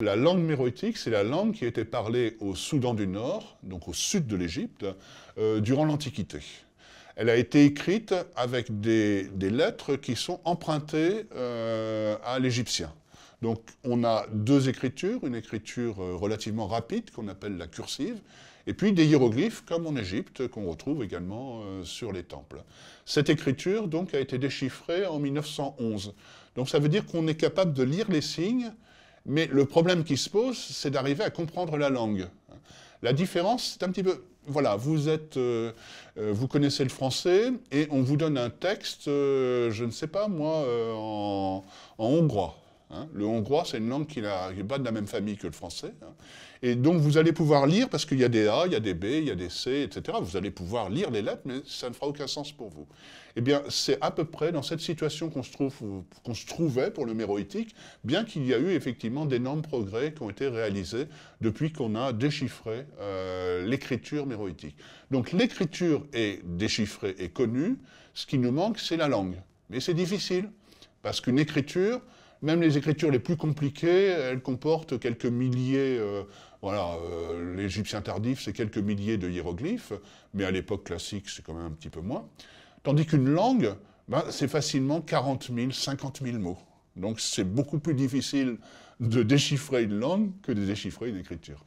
La langue méroïtique, c'est la langue qui a été parlée au Soudan du Nord, donc au sud de l'Égypte, euh, durant l'Antiquité. Elle a été écrite avec des, lettres qui sont empruntées euh, à l'égyptien. Donc on a deux écritures, une écriture euh, relativement rapide qu'on appelle la cursive, et puis des hiéroglyphes comme en Égypte qu'on retrouve également euh, sur les temples. Cette écriture donc a été déchiffrée en 1911. Donc ça veut dire qu'on est capable de lire les signes, mais le problème qui se pose, c'est d'arriver à comprendre la langue. La différence, c'est un petit peu voilà, vous êtes, euh, vous connaissez le français et on vous donne un texte, je ne sais pas moi, en hongrois. Hein. Le hongrois, c'est une langue qui n'est pas de la même famille que le français. Hein. Et donc, vous allez pouvoir lire, parce qu'il y a des A, il y a des B, il y a des C, etc. Vous allez pouvoir lire les lettres, mais ça ne fera aucun sens pour vous. Eh bien, c'est à peu près dans cette situation qu'on se, trouve, qu'on se trouvait pour le méroïtique, bien qu'il y a eu effectivement d'énormes progrès qui ont été réalisés depuis qu'on a déchiffré euh, l'écriture méroïtique. Donc, l'écriture est déchiffrée et connue. Ce qui nous manque, c'est la langue. Mais c'est difficile, parce qu'une écriture, même les écritures les plus compliquées, elles comportent quelques milliers, euh, voilà, euh, l'égyptien tardif, c'est quelques milliers de hiéroglyphes, mais à l'époque classique, c'est quand même un petit peu moins. Tandis qu'une langue, ben, c'est facilement 40 000, 50 000 mots. Donc c'est beaucoup plus difficile de déchiffrer une langue que de déchiffrer une écriture.